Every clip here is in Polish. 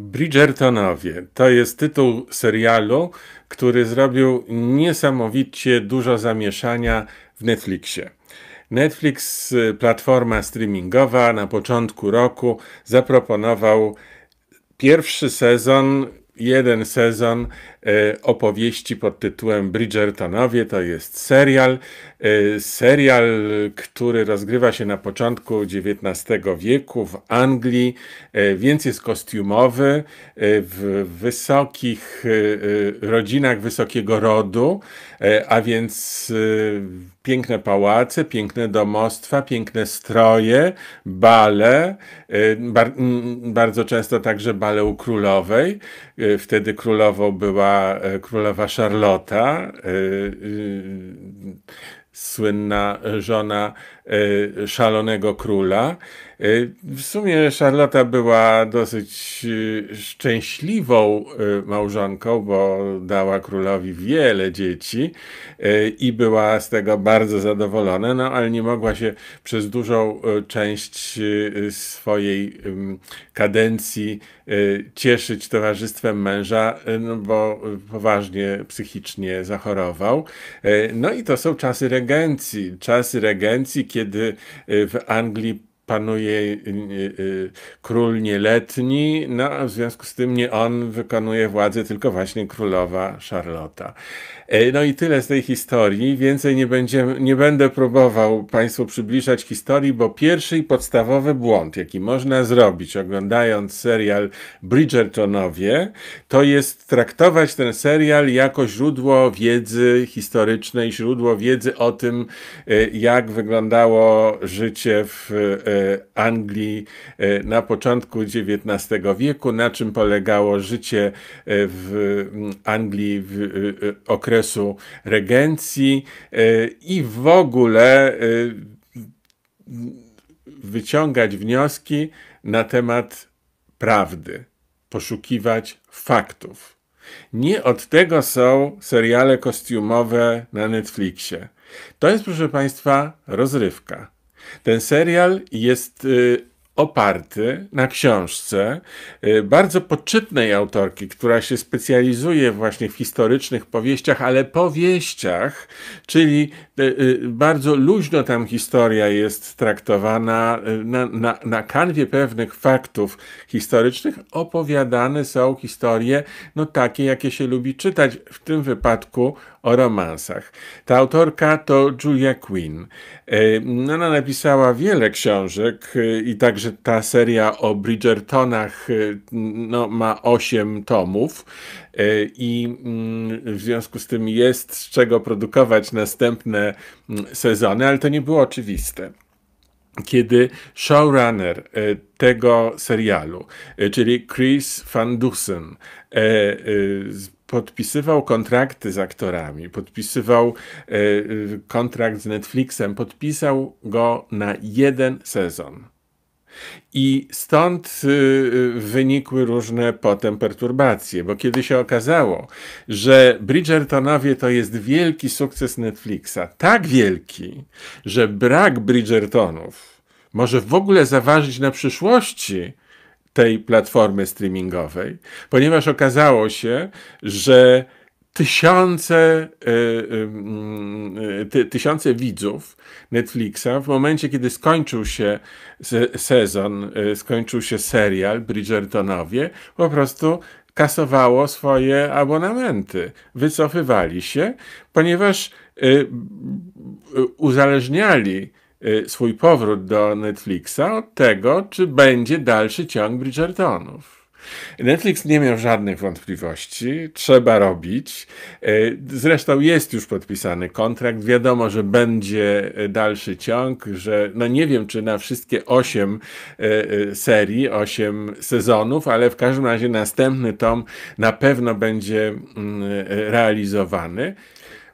Bridgertonowie to jest tytuł serialu, który zrobił niesamowicie dużo zamieszania w Netflixie. Netflix, y, platforma streamingowa, na początku roku zaproponował pierwszy sezon, jeden sezon E, opowieści pod tytułem Bridgertonowie. To jest serial. E, serial, który rozgrywa się na początku XIX wieku w Anglii, e, więc jest kostiumowy, w wysokich rodzinach wysokiego rodu, a więc piękne pałace, piękne domostwa, piękne stroje, bale, bardzo często także bale u królowej. Wtedy królową była E, królowa, królowa e, e, słynna żona E, szalonego króla. E, w sumie Charlotta była dosyć e, szczęśliwą małżonką, bo dała królowi wiele dzieci i była z tego bardzo zadowolona, no ale nie mogła się przez dużą część swojej kadencji cieszyć towarzystwem męża, no bo poważnie psychicznie zachorował. No i to są czasy regencji, czasy regencji, kiedy y, w Anglii panuje y, y, y, król nieletni, no a w związku z tym nie on wykonuje władzę, tylko właśnie królowa Charlotta. E, no i tyle z tej historii. Więcej nie, nie będę próbował Państwu przybliżać historii, bo pierwszy i podstawowy błąd, jaki można zrobić oglądając serial Bridgertonowie, to jest traktować ten serial jako źródło wiedzy historycznej, źródło wiedzy o tym, e, jak wyglądało życie w e, E, Anglii e, na początku XIX wieku, na czym polegało życie e, w Anglii w okresu regencji i w ogóle wyciągać wnioski na temat prawdy, poszukiwać faktów. Nie od tego są seriale kostiumowe na Netflixie. To jest, proszę Państwa, rozrywka. Ten serial jest y, oparty na książce y, bardzo poczytnej autorki, która się specjalizuje właśnie w historycznych powieściach, ale powieściach, czyli y, bardzo luźno tam historia jest traktowana na, na, na kanwie pewnych faktów historycznych opowiadane są historie no takie, jakie się lubi czytać. W tym wypadku o romansach. Ta autorka to Julia Quinn. Ona e, napisała wiele książek e, i także ta seria o Bridgertonach e, no, ma 8 tomów i mm, w związku z tym jest z czego produkować następne mm, sezony, ale to nie było oczywiste kiedy showrunner tego serialu, czyli Chris Van Dusen, podpisywał kontrakty z aktorami, podpisywał y, kontrakt z Netflixem, podpisał go na jeden sezon. I stąd y, wynikły różne potem perturbacje, bo kiedy się okazało, że Bridgertonowie to jest wielki sukces Netflixa, tak wielki, że brak Bridgertonów może w ogóle zaważyć na przyszłości tej platformy streamingowej, ponieważ okazało się, że tysiące, e, e, ty, tysiące widzów Netflixa w momencie, kiedy skończył się sezon, e, skończył się serial Bridgertonowie, po prostu kasowało swoje abonamenty. Wycofywali się, ponieważ uzależniali Y, swój powrót do Netflixa od tego, czy będzie dalszy ciąg Bridgertonów. Netflix nie miał żadnych wątpliwości, trzeba robić. Y, zresztą jest już podpisany kontrakt, wiadomo, że będzie y, dalszy ciąg, że no nie wiem, czy na wszystkie osiem serii, osiem sezonów, ale w każdym razie następny tom na pewno będzie mm, realizowany,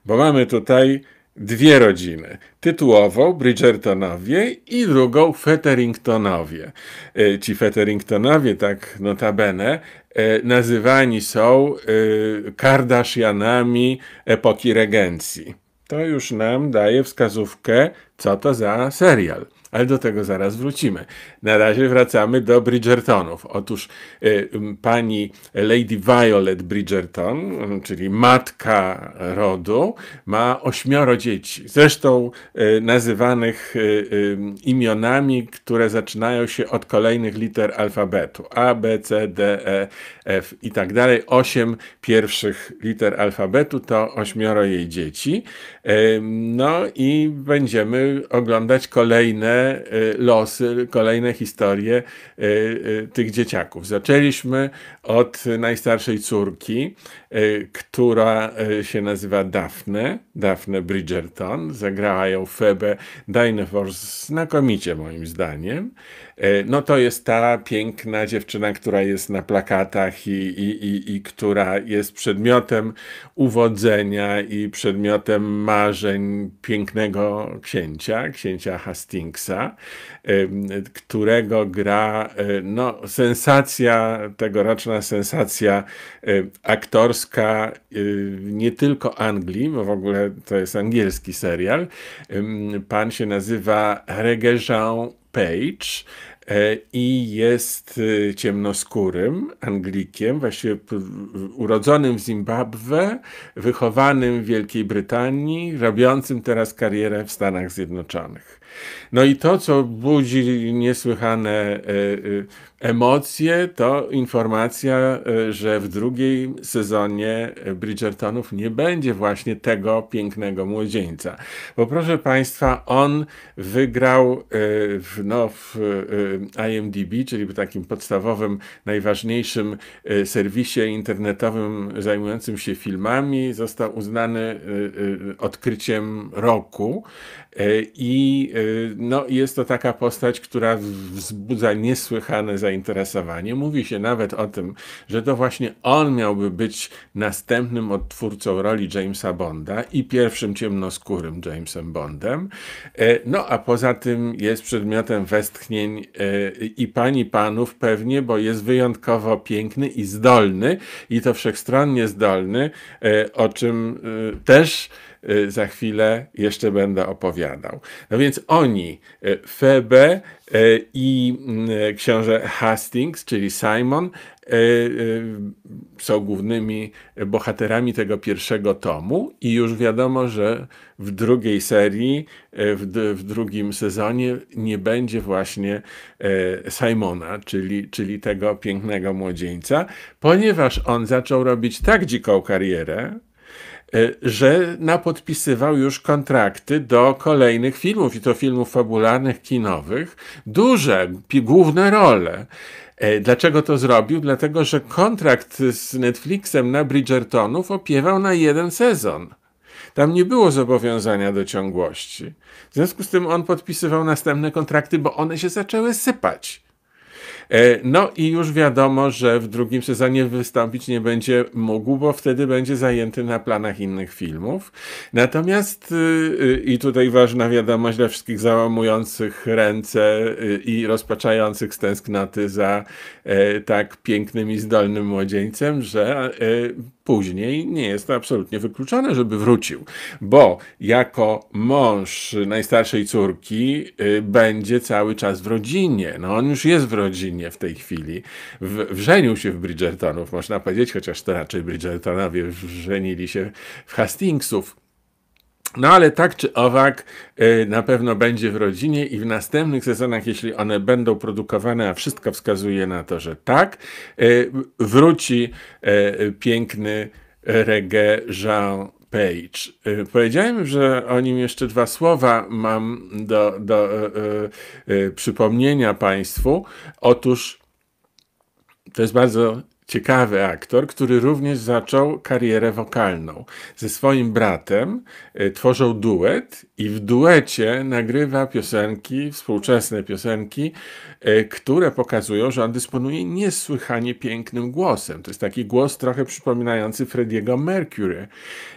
bo mamy tutaj dwie rodziny. Tytułową Bridgertonowie i drugą Fetteringtonowie. E, ci Fetteringtonowie, tak notabene, e, nazywani są e, Kardashianami epoki regencji. To już nam daje wskazówkę, co to za serial ale do tego zaraz wrócimy. Na razie wracamy do Bridgertonów. Otóż y, pani Lady Violet Bridgerton, czyli matka rodu, ma ośmioro dzieci. Zresztą y, nazywanych y, y, imionami, które zaczynają się od kolejnych liter alfabetu. A, B, C, D, E, F i tak dalej. Osiem pierwszych liter alfabetu to ośmioro jej dzieci. Y, no i będziemy oglądać kolejne E, losy, kolejne historie e, e, tych dzieciaków. Zaczęliśmy od najstarszej córki, E, która e, się nazywa Daphne, Daphne Bridgerton. Zagrała ją Febe Dynefors znakomicie moim zdaniem. E, no to jest ta piękna dziewczyna, która jest na plakatach i, i, i, i która jest przedmiotem uwodzenia i przedmiotem marzeń pięknego księcia, księcia Hastingsa, którego gra no, sensacja, tegoroczna sensacja aktorska, Polska y, nie tylko Anglii, bo w ogóle to jest angielski serial. Pan się nazywa Regejean Page e, i jest y, ciemnoskórym Anglikiem, właściwie urodzonym w Zimbabwe, wychowanym w Wielkiej Brytanii, robiącym teraz karierę w Stanach Zjednoczonych. No i to, co budzi niesłychane e, e, emocje, to informacja, e, że w drugiej sezonie Bridgertonów nie będzie właśnie tego pięknego młodzieńca. Bo proszę Państwa, on wygrał w, no, w IMDb, czyli w takim podstawowym, najważniejszym serwisie internetowym zajmującym się filmami, został uznany odkryciem roku. E, I e, no, jest to taka postać, która wzbudza niesłychane zainteresowanie. Mówi się nawet o tym, że to właśnie on miałby być następnym odtwórcą roli Jamesa Bonda i pierwszym ciemnoskórym Jamesem Bondem. E, no a poza tym jest przedmiotem westchnień i pani panów pewnie, bo jest wyjątkowo piękny i zdolny i to wszechstronnie zdolny, o czym też Y, za chwilę jeszcze będę opowiadał. No więc oni, y, Febe y, i mm, książę Hastings, czyli Simon, są głównymi bohaterami tego pierwszego tomu i już wiadomo, że w drugiej serii, w, w drugim sezonie nie będzie właśnie Simona, czyli, czyli tego pięknego młodzieńca, ponieważ on zaczął robić tak dziką karierę, E, że napodpisywał już kontrakty do kolejnych filmów, i to filmów fabularnych, kinowych, duże, główne role. E, dlaczego to zrobił? Dlatego, że kontrakt z Netflixem na Bridgertonów opiewał na jeden sezon. Tam nie było zobowiązania do ciągłości. W związku z tym on podpisywał następne kontrakty, bo one się zaczęły sypać. E, no i już wiadomo, że w drugim sezonie wystąpić nie będzie mógł, bo wtedy będzie zajęty na planach innych filmów. Natomiast y, y, i tutaj ważna wiadomość dla wszystkich załamujących ręce y, i rozpaczających z tęsknoty za e, tak pięknym i zdolnym młodzieńcem, że e, później nie jest to absolutnie wykluczone, żeby wrócił, bo jako mąż najstarszej córki y, będzie cały czas w rodzinie. No on już jest w rodzinie w tej chwili. W, wrzenił się w Bridgertonów, można powiedzieć, chociaż to raczej Bridgertonowie wrzenili się w Hastingsów no ale tak czy owak y, na pewno będzie w rodzinie i w następnych sezonach, jeśli one będą produkowane, a wszystko wskazuje na to, że tak, y, wróci y, piękny reggae Jean Page. Powiedziałem, że o nim jeszcze dwa słowa mam do, do przypomnienia Państwu. Otóż to jest bardzo ciekawy aktor, który również zaczął karierę wokalną. Ze swoim bratem e, tworzą duet i w duecie nagrywa piosenki, współczesne piosenki, e, które pokazują, że on dysponuje niesłychanie pięknym głosem. To jest taki głos trochę przypominający Frediego Mercury.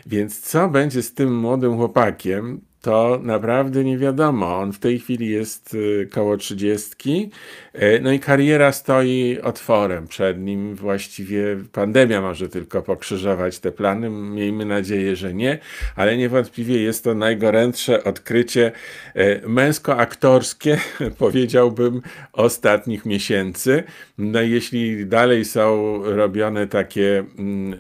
Więc co będzie z tym młodym chłopakiem? to naprawdę nie wiadomo. On w tej chwili jest y, koło trzydziestki, e, no i kariera stoi otworem przed nim. Właściwie pandemia może tylko pokrzyżować te plany. Miejmy nadzieję, że nie, ale niewątpliwie jest to najgorętsze odkrycie e, męsko-aktorskie, powiedziałbym, ostatnich miesięcy. No jeśli dalej są robione takie mm, e,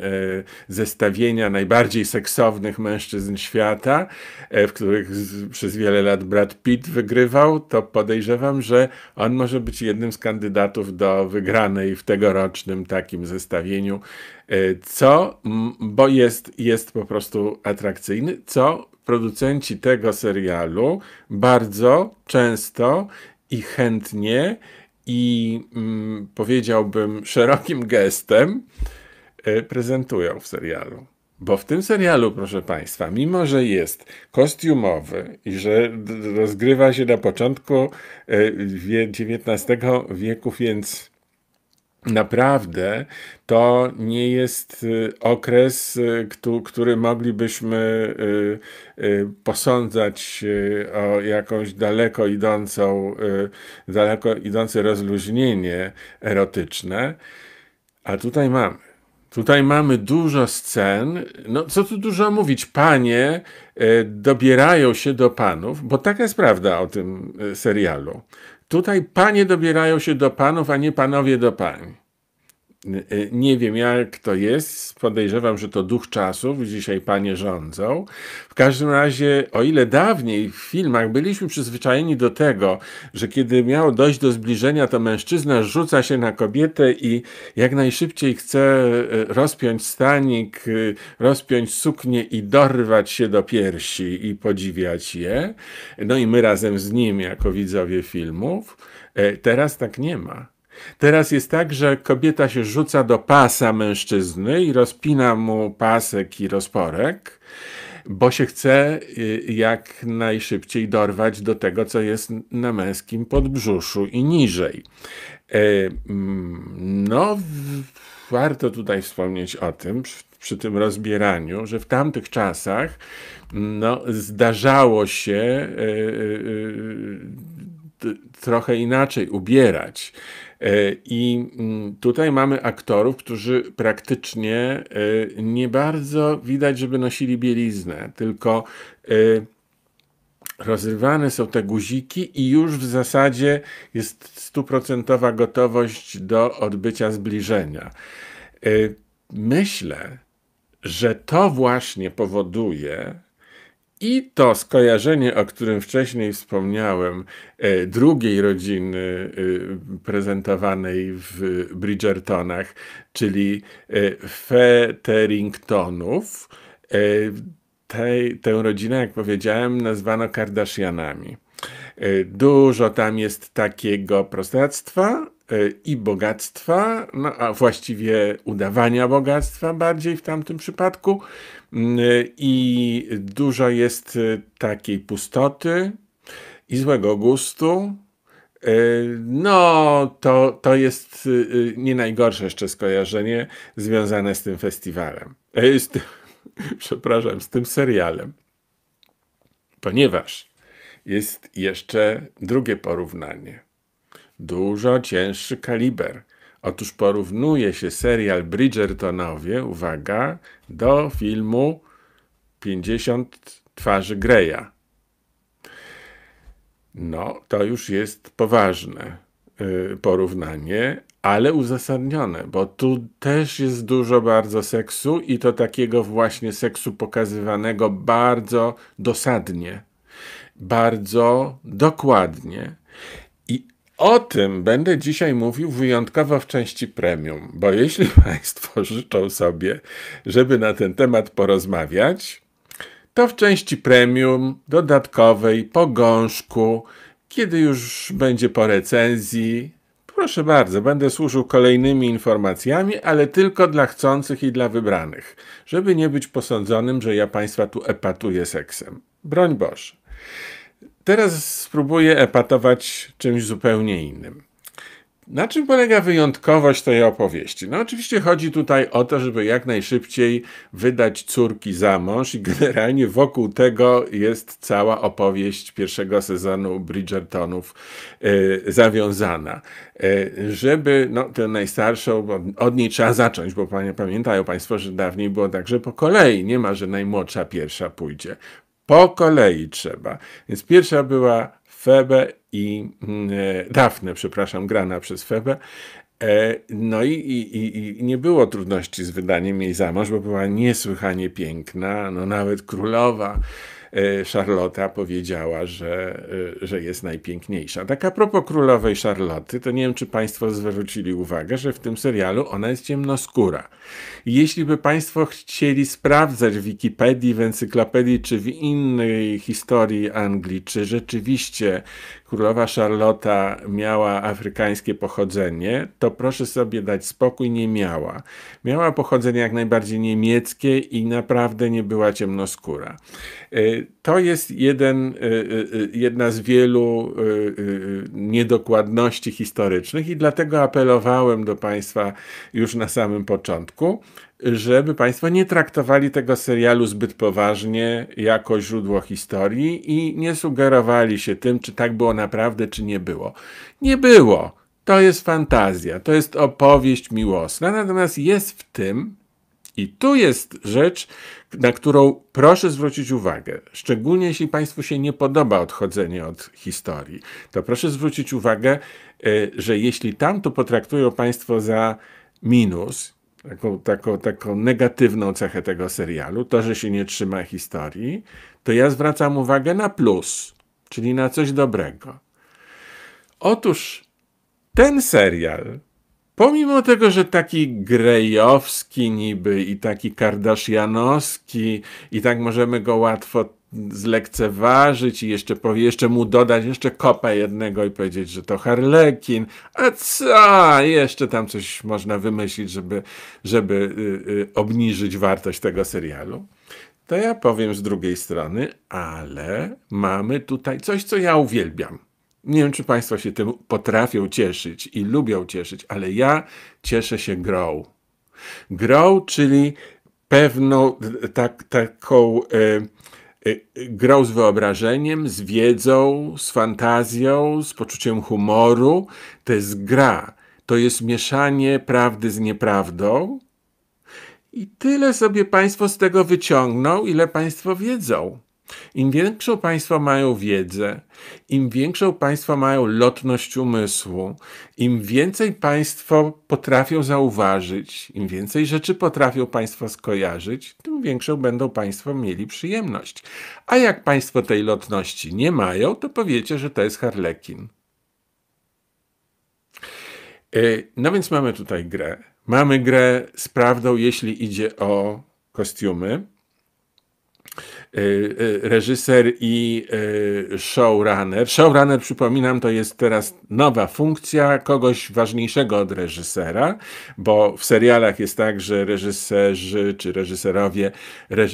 zestawienia najbardziej seksownych mężczyzn świata, w których których przez wiele lat Brad Pitt wygrywał, to podejrzewam, że on może być jednym z kandydatów do wygranej w tegorocznym takim zestawieniu, e, co, bo jest, jest po prostu atrakcyjny, co producenci tego serialu bardzo często i chętnie i mm, powiedziałbym szerokim gestem e, prezentują w serialu. Bo w tym serialu, proszę Państwa, mimo że jest kostiumowy i że rozgrywa się na początku XIX e, wieku, więc naprawdę to nie jest e, okres, e, który moglibyśmy posądzać o jakąś daleko idącą, daleko idące rozluźnienie erotyczne. A tutaj mamy. Tutaj mamy dużo scen. No, co tu dużo mówić? Panie e, dobierają się do panów, bo taka jest prawda o tym e, serialu. Tutaj panie dobierają się do panów, a nie panowie do pań. Y, y, nie wiem, jak to jest. Podejrzewam, że to duch czasów. Dzisiaj panie rządzą. W każdym razie, o ile dawniej w filmach byliśmy przyzwyczajeni do tego, że kiedy miało dojść do zbliżenia, to mężczyzna rzuca się na kobietę i jak najszybciej chce y, rozpiąć stanik, rozpiąć suknię i dorwać się do piersi i podziwiać je. No i my razem z nim, jako widzowie filmów. E, teraz tak nie ma. Teraz jest tak, że kobieta się rzuca do pasa mężczyzny i rozpina mu pasek i rozporek, bo się chce y, jak najszybciej dorwać do tego, co jest na męskim podbrzuszu i niżej. E, mm, no, warto tutaj wspomnieć o tym, przy tym rozbieraniu, że w tamtych czasach no, zdarzało się e, e, trochę inaczej ubierać. E, I mm, tutaj mamy aktorów, którzy praktycznie e, nie bardzo widać, żeby nosili bieliznę, tylko e, rozrywane są te guziki i już w zasadzie jest stuprocentowa gotowość do odbycia zbliżenia. Myślę, że to właśnie powoduje, i to skojarzenie, o którym wcześniej wspomniałem, e, drugiej rodziny e, prezentowanej w Bridgertonach, czyli e, Feteringtonów, tę rodzinę, jak powiedziałem, nazwano Kardashianami. Dużo tam jest takiego prostactwa i bogactwa, no a właściwie udawania bogactwa bardziej w tamtym przypadku. Mm, i dużo jest y, takiej pustoty i złego gustu. Y, no, to, to jest y, nie najgorsze jeszcze skojarzenie związane z tym festiwalem. E, z tym, przepraszam, z tym serialem. Ponieważ jest jeszcze drugie porównanie. Dużo cięższy kaliber Otóż porównuje się serial Bridgertonowie, uwaga, do filmu 50 twarzy Greya. No, to już jest poważne y, porównanie, ale uzasadnione, bo tu też jest dużo bardzo seksu i to takiego właśnie seksu pokazywanego bardzo dosadnie, bardzo dokładnie. O tym będę dzisiaj mówił wyjątkowo w części premium, bo jeśli Państwo życzą sobie, żeby na ten temat porozmawiać, to w części premium, dodatkowej, po gąszku, kiedy już będzie po recenzji, proszę bardzo, będę służył kolejnymi informacjami, ale tylko dla chcących i dla wybranych, żeby nie być posądzonym, że ja Państwa tu epatuję seksem. Broń Boże. Teraz spróbuję epatować czymś zupełnie innym. Na czym polega wyjątkowość tej opowieści? No, oczywiście chodzi tutaj o to, żeby jak najszybciej wydać córki za mąż, i generalnie wokół tego jest cała opowieść pierwszego sezonu Bridgertonów yy, zawiązana. E, żeby no, tę najstarszą, bo od niej trzeba zacząć, bo panie, pamiętają Państwo, że dawniej było tak, że po kolei nie ma, że najmłodsza pierwsza pójdzie. Po kolei trzeba. Więc pierwsza była Febe i mm, e, Dafne, przepraszam, grana przez Febę. E, no i, i, i, nie było trudności z wydaniem jej za mąż, bo była niesłychanie piękna, no nawet królowa. Charlotta e, powiedziała, że, e, że jest najpiękniejsza. Tak a propos królowej Charloty, to nie wiem, czy Państwo zwrócili uwagę, że w tym serialu ona jest ciemnoskóra. Jeśli by Państwo chcieli sprawdzać w Wikipedii, w encyklopedii czy w innej historii Anglii, czy rzeczywiście królowa Charlotte miała afrykańskie pochodzenie, to proszę sobie dać spokój, nie miała. Miała pochodzenie jak najbardziej niemieckie i naprawdę nie była ciemnoskóra. E, to jest jeden, e, e, jedna z wielu niedokładności historycznych i dlatego apelowałem do Państwa już na samym początku, żeby Państwo nie traktowali tego serialu zbyt poważnie jako źródło historii i nie sugerowali się tym, czy tak było naprawdę, czy nie było. Nie było. To jest fantazja, to jest opowieść miłosna, natomiast jest w tym, i tu jest rzecz, na którą proszę zwrócić uwagę, szczególnie jeśli Państwu się nie podoba odchodzenie od historii, to proszę zwrócić uwagę, e, że jeśli tam to potraktują Państwo za minus, taką, taką, taką negatywną cechę tego serialu, to, że się nie trzyma historii, to ja zwracam uwagę na plus, czyli na coś dobrego. Otóż ten serial, pomimo tego, że taki grejowski niby i taki kardashianowski i tak możemy go łatwo zlekceważyć i jeszcze, powie, jeszcze mu dodać jeszcze kopa jednego i powiedzieć, że to harlekin, a co, jeszcze tam coś można wymyślić, żeby, żeby y, y, obniżyć wartość tego serialu. To ja powiem z drugiej strony, ale mamy tutaj coś, co ja uwielbiam. Nie wiem, czy Państwo się tym potrafią cieszyć i lubią cieszyć, ale ja cieszę się grą. Grą, czyli pewną tak, taką. Y, Y, y, grał z wyobrażeniem, z wiedzą, z fantazją, z poczuciem humoru. To jest gra. To jest mieszanie prawdy z nieprawdą. I tyle sobie Państwo z tego wyciągną, ile Państwo wiedzą. Im większą Państwo mają wiedzę, im większą Państwo mają lotność umysłu, im więcej Państwo potrafią zauważyć, im więcej rzeczy potrafią Państwo skojarzyć, tym większą będą Państwo mieli przyjemność. A jak Państwo tej lotności nie mają, to powiecie, że to jest harlekin. E, no więc mamy tutaj grę. Mamy grę z prawdą, jeśli idzie o kostiumy. Y, y, reżyser i y, showrunner. Showrunner, przypominam, to jest teraz nowa funkcja kogoś ważniejszego od reżysera, bo w serialach jest tak, że reżyserzy czy reżyserowie,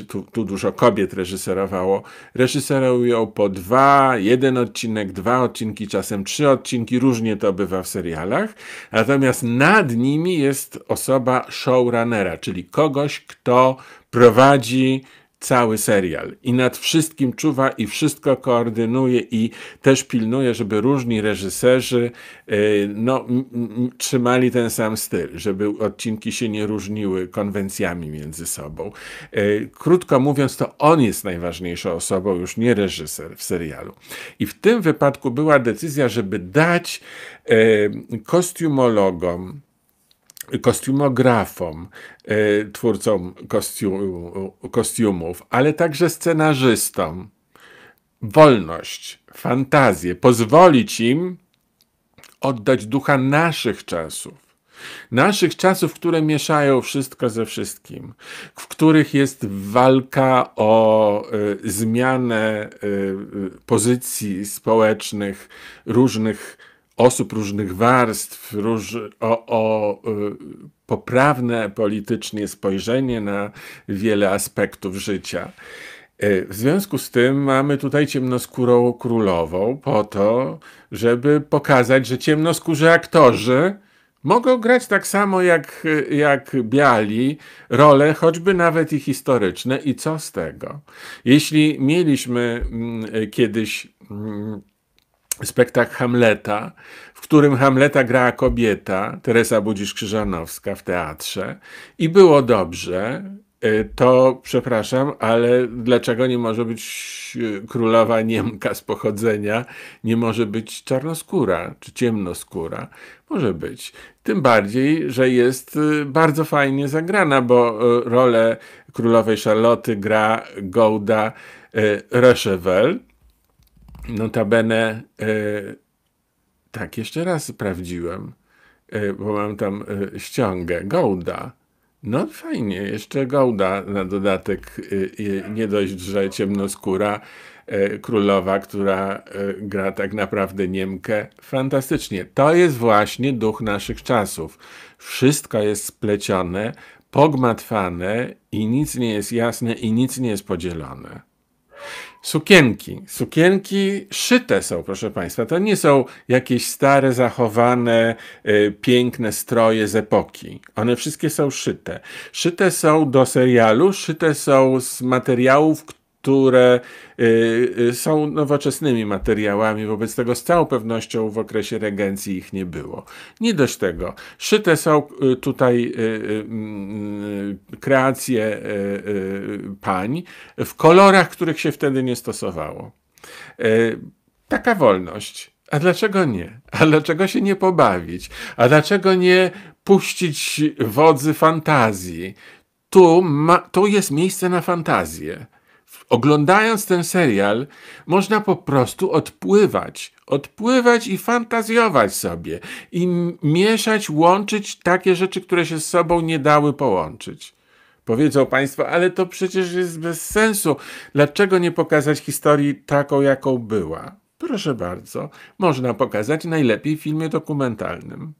tu, tu, dużo kobiet reżyserowało, reżyserują po dwa, jeden odcinek, dwa odcinki, czasem trzy odcinki, różnie to bywa w serialach. Natomiast nad nimi jest osoba showrunnera, czyli kogoś, kto prowadzi cały serial i nad wszystkim czuwa i wszystko koordynuje i też pilnuje, żeby różni reżyserzy y, no, trzymali ten sam styl, żeby odcinki się nie różniły konwencjami między sobą. Y, krótko mówiąc, to on jest najważniejszą osobą, już nie reżyser w serialu. I w tym wypadku była decyzja, żeby dać y, kostiumologom, kostiumografom, e, twórcom kostium, kostiumów, ale także scenarzystom wolność, fantazję, pozwolić im oddać ducha naszych czasów. Naszych czasów, które mieszają wszystko ze wszystkim, w których jest walka o y, zmianę y, pozycji społecznych różnych osób różnych warstw, róż, o, o y, poprawne politycznie spojrzenie na wiele aspektów życia. Y, w związku z tym mamy tutaj ciemnoskórą królową po to, żeby pokazać, że ciemnoskórzy aktorzy mogą grać tak samo jak, jak biali role, choćby nawet i historyczne. I co z tego? Jeśli mieliśmy mm, kiedyś mm, spektakl Hamleta, w którym Hamleta grała kobieta, Teresa Budzisz-Krzyżanowska w teatrze i było dobrze, e, to przepraszam, ale dlaczego nie może być e, królowa Niemka z pochodzenia, nie może być czarnoskóra czy ciemnoskóra? Może być. Tym bardziej, że jest e, bardzo fajnie zagrana, bo rolę królowej Charlotte gra Golda Rochevelle Notabene, e, tak, jeszcze raz sprawdziłem, e, bo mam tam e, ściągę Golda. No fajnie, jeszcze Golda na dodatek, nie dość, że ciemnoskóra królowa, która gra tak naprawdę Niemkę. Fantastycznie. To jest właśnie duch naszych czasów. Wszystko jest splecione, pogmatwane i nic nie jest jasne i nic nie jest podzielone. Sukienki. Sukienki szyte są, proszę Państwa. To nie są jakieś stare, zachowane, y, piękne stroje z epoki. One wszystkie są szyte. Szyte są do serialu, szyte są z materiałów, które które y, y, są nowoczesnymi materiałami, wobec tego z całą pewnością w okresie regencji ich nie było. Nie dość tego. Szyte są y, tutaj mm, kreacje pań w kolorach, których się wtedy nie stosowało. Taka wolność. A dlaczego nie? A dlaczego się nie pobawić? A dlaczego nie puścić wodzy fantazji? Tu, ma, tu jest miejsce na fantazję. Oglądając ten serial, można po prostu odpływać, odpływać i fantazjować sobie, i mieszać, łączyć takie rzeczy, które się z sobą nie dały połączyć. Powiedzą Państwo, ale to przecież jest bez sensu. Dlaczego nie pokazać historii taką, jaką była? Proszę bardzo, można pokazać najlepiej w filmie dokumentalnym.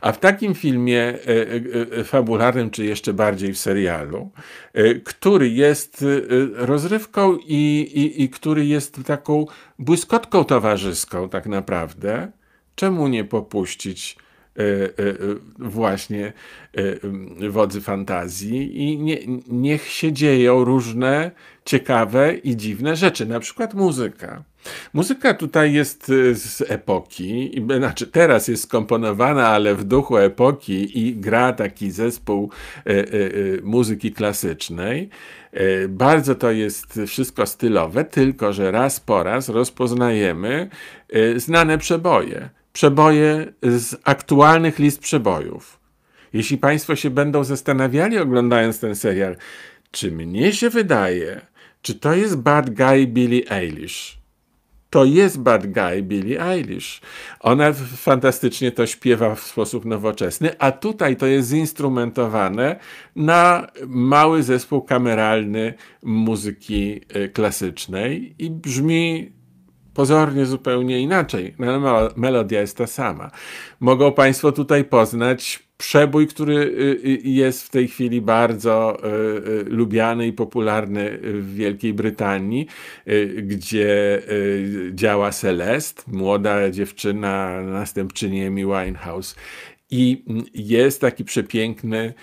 A w takim filmie e, e, e, fabularnym, czy jeszcze bardziej w serialu, który jest rozrywką i, i, i który jest taką błyskotką towarzyską, tak naprawdę, czemu nie popuścić? właśnie wodzy fantazji i nie, niech się dzieją różne ciekawe i dziwne rzeczy, na przykład muzyka. Muzyka tutaj jest y, z epoki, znaczy teraz jest skomponowana, ale w duchu epoki i gra taki zespół y, y, muzyki klasycznej. bardzo to jest wszystko stylowe, tylko że raz po raz rozpoznajemy znane przeboje. Przeboje z aktualnych list przebojów. Jeśli Państwo się będą zastanawiali, oglądając ten serial, czy mnie się wydaje, czy to jest Bad Guy Billie Eilish? to jest bad guy Billie Eilish. Ona fantastycznie to śpiewa w sposób nowoczesny, a tutaj to jest zinstrumentowane na mały zespół kameralny muzyki y, klasycznej i brzmi pozornie zupełnie inaczej, no melodia jest ta sama. Mogą Państwo tutaj poznać przebój, który y, y, y, jest w tej chwili bardzo lubiany i popularny w Wielkiej Brytanii, gdzie działa Celest, młoda dziewczyna, następczyni Amy Winehouse. I mm, jest taki przepiękny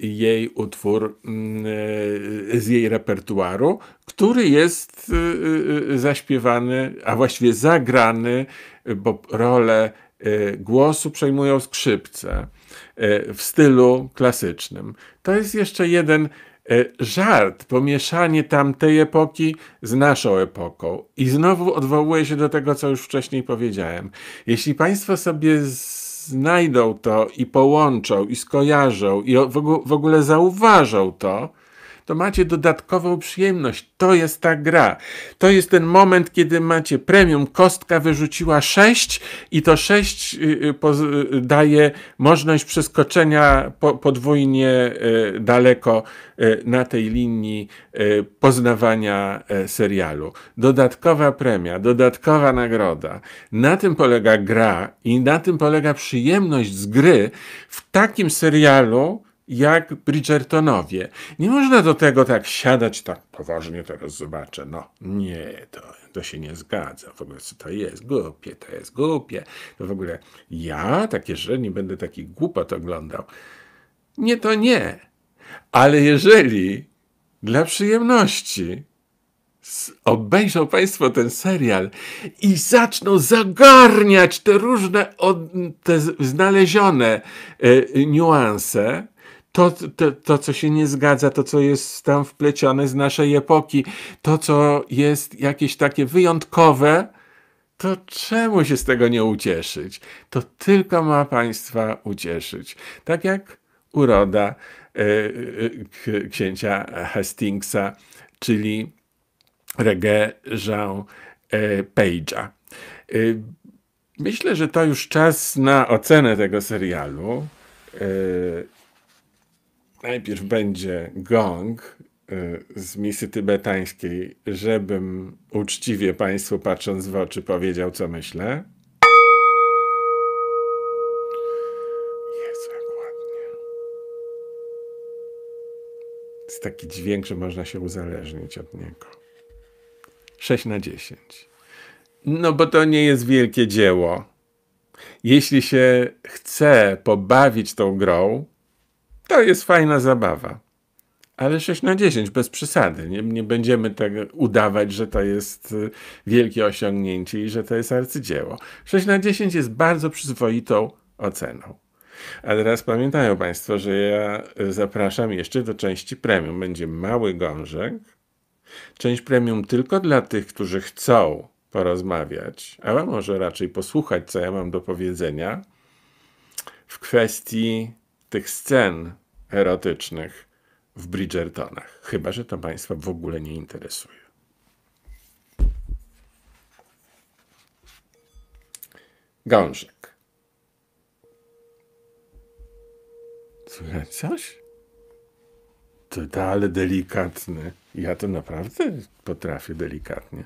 jej utwór mm, z jej repertuaru, który jest zaśpiewany, a właściwie zagrany, bo rolę głosu przejmują skrzypce. E, w stylu klasycznym. To jest jeszcze jeden e, żart, pomieszanie tamtej epoki z naszą epoką. I znowu odwołuję się do tego, co już wcześniej powiedziałem. Jeśli Państwo sobie znajdą to i połączą, i skojarzą, i w ogóle zauważą to, to macie dodatkową przyjemność. To jest ta gra. To jest ten moment, kiedy macie premium. Kostka wyrzuciła 6 i to 6 y, y, y, daje możliwość przeskoczenia podwójnie daleko na tej linii poznawania serialu. Dodatkowa premia, dodatkowa nagroda. Na tym polega gra i na tym polega przyjemność z gry w takim serialu, jak Bridgertonowie. Nie można do tego tak siadać, tak poważnie teraz zobaczę. No nie, to, to się nie zgadza. W ogóle co to jest? Głupie, to jest głupie. To w ogóle ja że nie będę taki głupot oglądał. Nie, to nie. Ale jeżeli dla przyjemności obejrzą Państwo ten serial i zaczną zagarniać te różne od, te znalezione y, niuanse, to, to, to, co się nie zgadza, to, co jest tam wplecione z naszej epoki, to, co jest jakieś takie wyjątkowe, to czemu się z tego nie ucieszyć? To tylko ma Państwa ucieszyć. Tak jak uroda yy, księcia Hastingsa, czyli reggae Jean e, Page'a. Yy, myślę, że to już czas na ocenę tego serialu. Yy, najpierw będzie gong y, z misy tybetańskiej, żebym uczciwie Państwu patrząc w oczy powiedział, co myślę. Jest tak ładnie. Jest taki dźwięk, że można się uzależnić od niego. 6 na 10. No bo to nie jest wielkie dzieło. Jeśli się chce pobawić tą grą, to jest fajna zabawa. Ale 6 na 10 bez przesady. Nie, nie będziemy tak udawać, że to jest y, wielkie osiągnięcie i że to jest arcydzieło. 6 na 10 jest bardzo przyzwoitą oceną. A teraz pamiętają Państwo, że ja y, zapraszam jeszcze do części premium. Będzie mały gążek. Część premium tylko dla tych, którzy chcą porozmawiać, a może raczej posłuchać, co ja mam do powiedzenia w kwestii tych scen erotycznych w Bridgertonach. Chyba, że to Państwa w ogóle nie interesuje. Gążek. Słychać coś? To, ale delikatny. Ja to naprawdę potrafię delikatnie.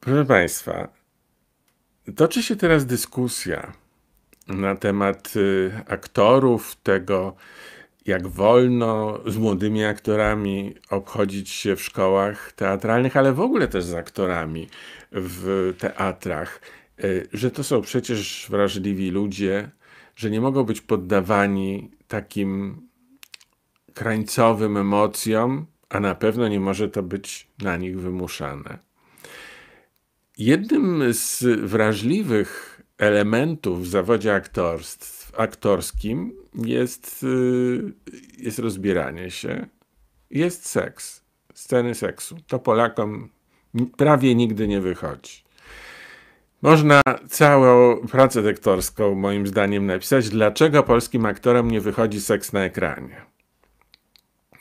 Proszę Państwa, toczy się teraz dyskusja na temat y, aktorów, tego jak wolno z młodymi aktorami obchodzić się w szkołach teatralnych, ale w ogóle też z aktorami w teatrach, y, że to są przecież wrażliwi ludzie, że nie mogą być poddawani takim krańcowym emocjom, a na pewno nie może to być na nich wymuszane. Jednym z wrażliwych elementów w zawodzie aktorskim jest, y, jest rozbieranie się, jest seks, sceny seksu. To Polakom prawie nigdy nie wychodzi. Można całą pracę dektorską, moim zdaniem, napisać, dlaczego polskim aktorom nie wychodzi seks na ekranie.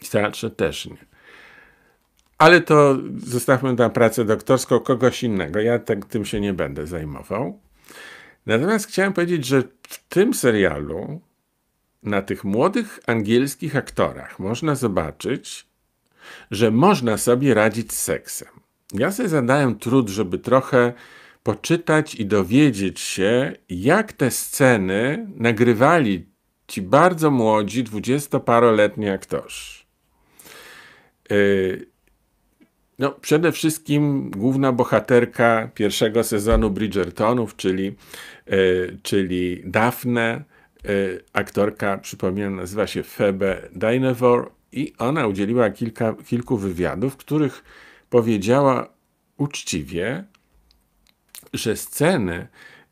W teatrze też nie. Ale to zostawmy na pracę doktorską kogoś innego. Ja tak, tym się nie będę zajmował. Natomiast chciałem powiedzieć, że w tym serialu na tych młodych angielskich aktorach można zobaczyć, że można sobie radzić z seksem. Ja sobie zadałem trud, żeby trochę poczytać i dowiedzieć się, jak te sceny nagrywali ci bardzo młodzi, dwudziestoparoletni aktorzy. Yy, no, przede wszystkim główna bohaterka pierwszego sezonu Bridgertonów, czyli, yy, czyli Daphne, yy, aktorka, przypominam, nazywa się Febe Dynevor i ona udzieliła kilka, kilku wywiadów, w których powiedziała uczciwie, że sceny,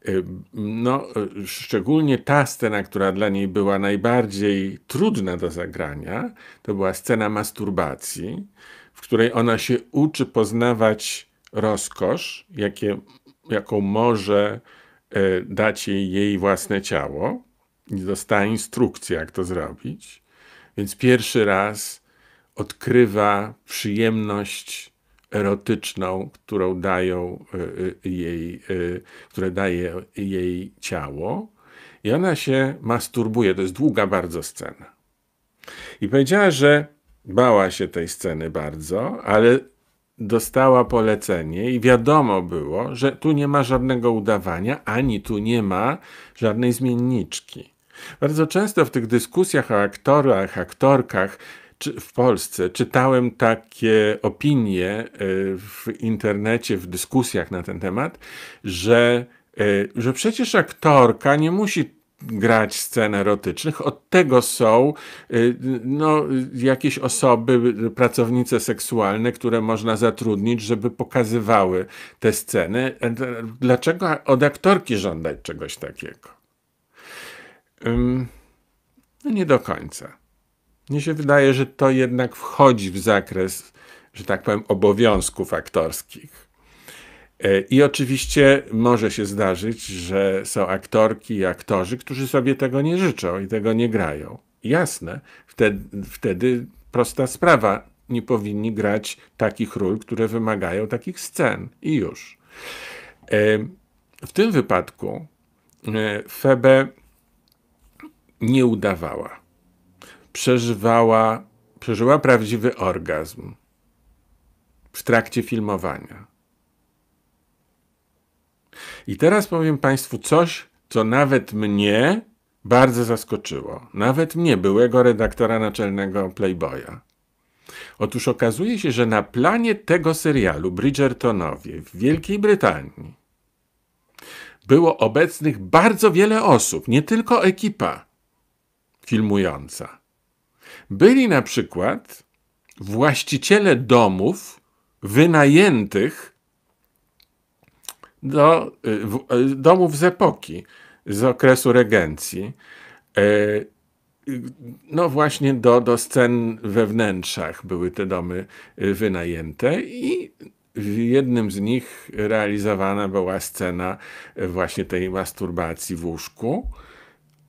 e, no, szczególnie ta scena, która dla niej była najbardziej trudna do zagrania, to była scena masturbacji w której ona się uczy poznawać rozkosz, jakie, jaką może e, dać jej, jej własne ciało. I dostała instrukcję, jak to zrobić. Więc pierwszy raz odkrywa przyjemność erotyczną, którą dają e, e, jej, które daje jej ciało. I ona się masturbuje. To jest długa bardzo scena. I powiedziała, że Bała się tej sceny bardzo, ale dostała polecenie i wiadomo było, że tu nie ma żadnego udawania, ani tu nie ma żadnej zmienniczki. Bardzo często w tych dyskusjach o aktorach, aktorkach w Polsce czytałem takie opinie e, w internecie, w dyskusjach na ten temat, że, e, że przecież aktorka nie musi grać scen erotycznych. Od tego są y, no, jakieś osoby, pracownice seksualne, które można zatrudnić, żeby pokazywały te sceny. Dlaczego od aktorki żądać czegoś takiego? No nie do końca. Mnie się wydaje, że to jednak wchodzi w zakres, że tak powiem, obowiązków aktorskich. E, I oczywiście może się zdarzyć, że są aktorki i aktorzy, którzy sobie tego nie życzą i tego nie grają. Jasne, wtedy, wtedy prosta sprawa. Nie powinni grać takich ról, które wymagają takich scen. I już. E, w tym wypadku e, Febe nie udawała. Przeżywała, przeżyła prawdziwy orgazm w trakcie filmowania i teraz powiem Państwu coś, co nawet mnie bardzo zaskoczyło. Nawet mnie, byłego redaktora naczelnego Playboya. Otóż okazuje się, że na planie tego serialu Bridgertonowie w Wielkiej Brytanii było obecnych bardzo wiele osób, nie tylko ekipa filmująca. Byli na przykład właściciele domów wynajętych do y, w, y, domów z epoki, z okresu regencji. E, y, no właśnie do, do scen we wnętrzach były te domy wynajęte i w jednym z nich realizowana była scena właśnie tej masturbacji w łóżku.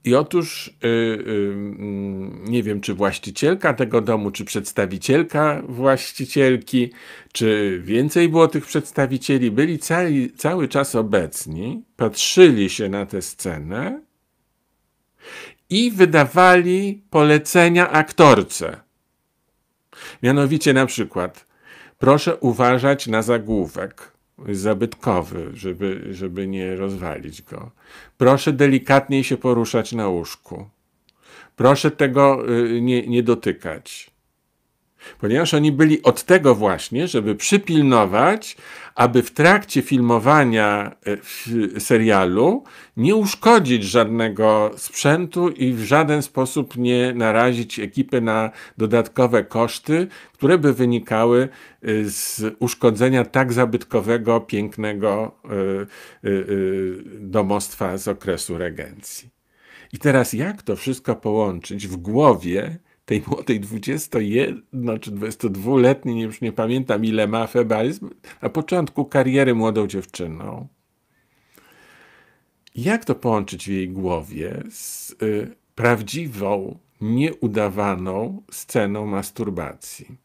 I otóż y, y, mm, nie wiem, czy właścicielka tego domu, czy przedstawicielka właścicielki, czy więcej było tych przedstawicieli, byli cały, cały czas obecni, patrzyli się na tę scenę i wydawali polecenia aktorce. Mianowicie na przykład, proszę uważać na zagłówek zabytkowy, żeby, żeby nie rozwalić go. Proszę delikatniej się poruszać na łóżku. Proszę tego y, nie, nie dotykać. Ponieważ oni byli od tego właśnie, żeby przypilnować, aby w trakcie filmowania e, serialu nie uszkodzić żadnego sprzętu i w żaden sposób nie narazić ekipy na dodatkowe koszty, które by wynikały e, z uszkodzenia tak zabytkowego, pięknego e, domostwa z okresu regencji. I teraz jak to wszystko połączyć w głowie tej młodej 21 czy 22-letniej, już nie pamiętam ile ma Feba, a na początku kariery młodą dziewczyną. Jak to połączyć w jej głowie z y, prawdziwą, nieudawaną sceną masturbacji?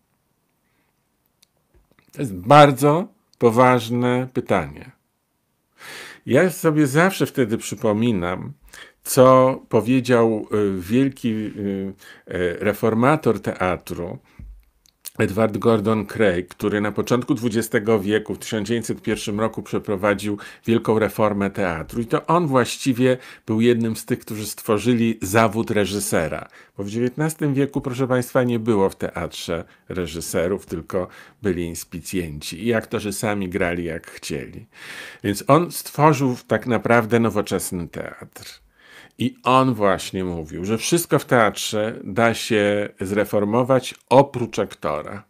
To jest bardzo poważne pytanie. Ja sobie zawsze wtedy przypominam co powiedział y, wielki y, y, reformator teatru, Edward Gordon Craig, który na początku XX wieku, w 1901 roku przeprowadził wielką reformę teatru. I to on właściwie był jednym z tych, którzy stworzyli zawód reżysera. Bo w XIX wieku, proszę Państwa, nie było w teatrze reżyserów, tylko byli inspicjenci i aktorzy sami grali jak chcieli. Więc on stworzył tak naprawdę nowoczesny teatr. I on właśnie mówił, że wszystko w teatrze da się zreformować oprócz aktora.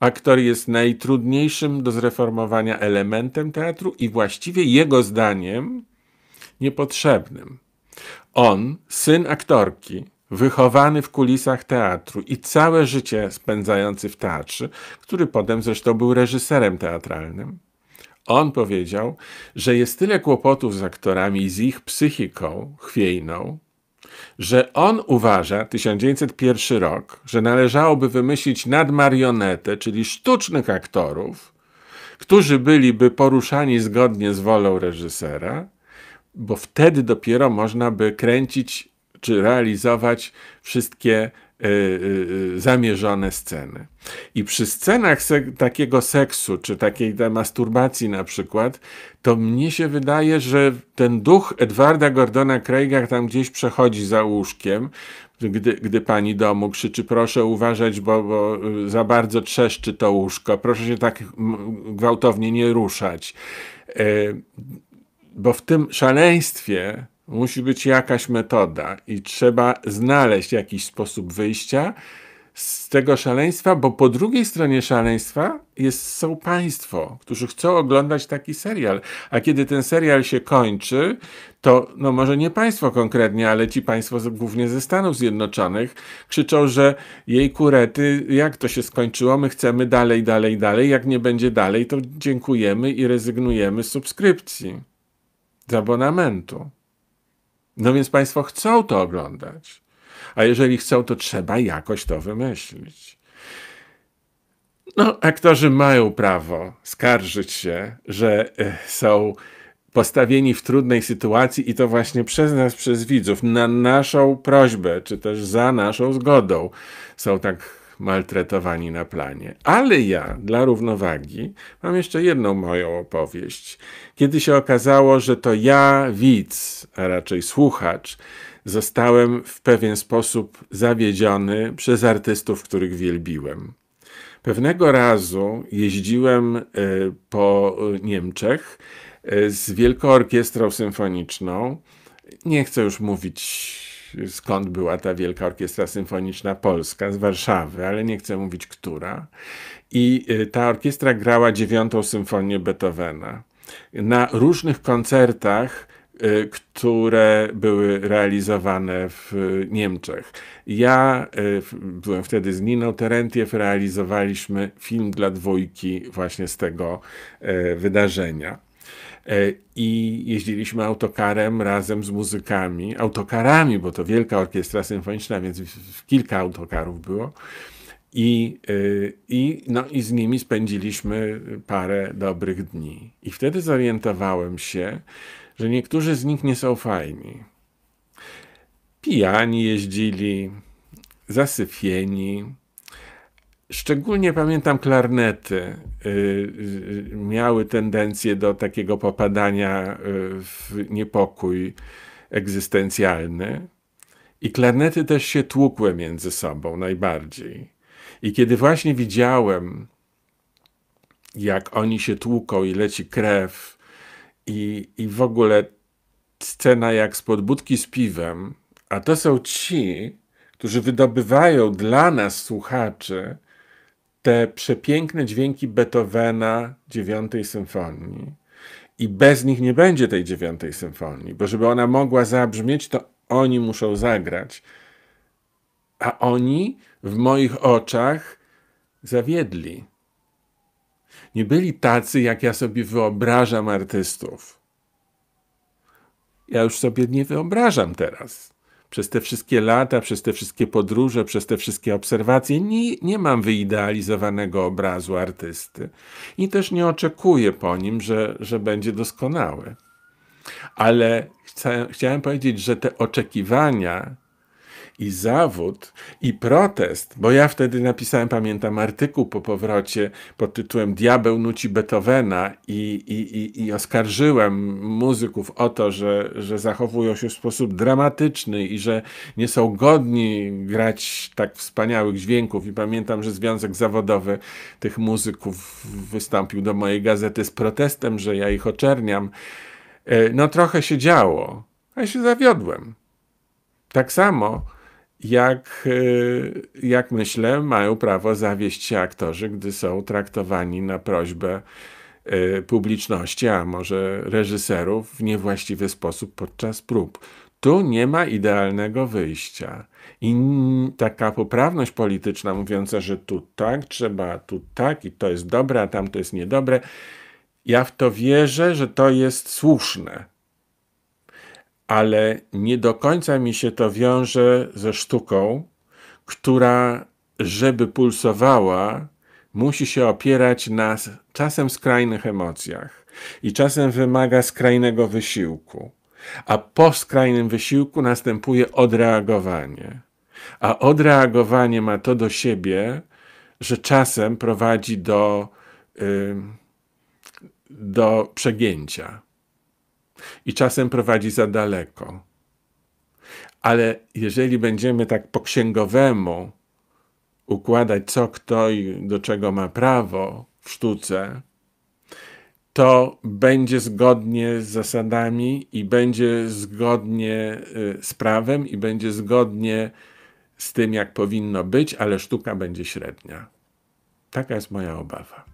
Aktor jest najtrudniejszym do zreformowania elementem teatru i właściwie jego zdaniem niepotrzebnym. On, syn aktorki, wychowany w kulisach teatru i całe życie spędzający w teatrze, który potem zresztą był reżyserem teatralnym, on powiedział, że jest tyle kłopotów z aktorami i z ich psychiką chwiejną, że on uważa, 1901 rok, że należałoby wymyślić nadmarionetę, czyli sztucznych aktorów, którzy byliby poruszani zgodnie z wolą reżysera, bo wtedy dopiero można by kręcić czy realizować wszystkie Y, y, y, zamierzone sceny. I przy scenach sek takiego seksu, czy takiej masturbacji na przykład, to mnie się wydaje, że ten duch Edwarda Gordona Craiga tam gdzieś przechodzi za łóżkiem, gdy, gdy pani domu krzyczy, proszę uważać, bo, bo za bardzo trzeszczy to łóżko, proszę się tak gwałtownie nie ruszać. Bo w tym szaleństwie Musi być jakaś metoda i trzeba znaleźć jakiś sposób wyjścia z tego szaleństwa, bo po drugiej stronie szaleństwa jest, są państwo, którzy chcą oglądać taki serial. A kiedy ten serial się kończy, to no może nie państwo konkretnie, ale ci państwo głównie ze Stanów Zjednoczonych krzyczą, że jej kurety, jak to się skończyło, my chcemy dalej, dalej, dalej. Jak nie będzie dalej, to dziękujemy i rezygnujemy z subskrypcji, z abonamentu. No więc państwo chcą to oglądać. A jeżeli chcą, to trzeba jakoś to wymyślić. No, aktorzy mają prawo skarżyć się, że e, są postawieni w trudnej sytuacji i to właśnie przez nas, przez widzów, na naszą prośbę, czy też za naszą zgodą są tak maltretowani na planie. Ale ja, dla równowagi, mam jeszcze jedną moją opowieść. Kiedy się okazało, że to ja, widz, a raczej słuchacz, zostałem w pewien sposób zawiedziony przez artystów, których wielbiłem. Pewnego razu jeździłem e, po Niemczech e, z Wielką Orkiestrą Symfoniczną. Nie chcę już mówić skąd była ta Wielka Orkiestra Symfoniczna Polska, z Warszawy, ale nie chcę mówić która. I y, ta orkiestra grała dziewiątą symfonię Beethovena. Na różnych koncertach y, które były realizowane w y, Niemczech. Ja byłem wtedy z Niną Terentiew, realizowaliśmy film dla dwójki właśnie z tego wydarzenia. E, i jeździliśmy autokarem razem z muzykami, autokarami, bo to wielka orkiestra symfoniczna, więc kilka autokarów było. I, e, i, no, I z nimi spędziliśmy parę dobrych dni. I wtedy zorientowałem się, że niektórzy z nich nie są fajni. Pijani jeździli, zasyfieni, Szczególnie pamiętam klarnety. Y, y, miały tendencję do takiego popadania y, w niepokój egzystencjalny. I klarnety też się tłukły między sobą najbardziej. I kiedy właśnie widziałem, jak oni się tłuką i leci krew, i, i w ogóle scena jak spod budki z piwem, a to są ci, którzy wydobywają dla nas, słuchaczy, te przepiękne dźwięki Beethovena dziewiątej symfonii. I bez nich nie będzie tej dziewiątej symfonii, bo żeby ona mogła zabrzmieć, to oni muszą zagrać. A oni w moich oczach zawiedli. Nie byli tacy, jak ja sobie wyobrażam artystów. Ja już sobie nie wyobrażam teraz przez te wszystkie lata, przez te wszystkie podróże, przez te wszystkie obserwacje nie, nie mam wyidealizowanego obrazu artysty i też nie oczekuję po nim, że, że będzie doskonały. Ale chcę, chciałem powiedzieć, że te oczekiwania i zawód i protest, bo ja wtedy napisałem, pamiętam, artykuł po powrocie pod tytułem Diabeł nuci Beethovena i, i, i, i oskarżyłem muzyków o to, że, że zachowują się w sposób dramatyczny i że nie są godni grać tak wspaniałych dźwięków i pamiętam, że Związek Zawodowy tych muzyków wystąpił do mojej gazety z protestem, że ja ich oczerniam. E, no trochę się działo, a ja się zawiodłem. Tak samo jak, y, jak myślę, mają prawo zawieść się aktorzy, gdy są traktowani na prośbę y, publiczności, a może reżyserów w niewłaściwy sposób podczas prób. Tu nie ma idealnego wyjścia. I taka poprawność polityczna, mówiąca, że tu tak trzeba, tu tak i to jest dobre, a tam to jest niedobre, ja w to wierzę, że to jest słuszne ale nie do końca mi się to wiąże ze sztuką, która, żeby pulsowała, musi się opierać na czasem skrajnych emocjach i czasem wymaga skrajnego wysiłku. A po skrajnym wysiłku następuje odreagowanie. A odreagowanie ma to do siebie, że czasem prowadzi do, yy, do przegięcia i czasem prowadzi za daleko. Ale jeżeli będziemy tak po księgowemu układać, co kto i do czego ma prawo w sztuce, to będzie zgodnie z zasadami i będzie zgodnie y, z prawem i będzie zgodnie z tym, jak powinno być, ale sztuka będzie średnia. Taka jest moja obawa.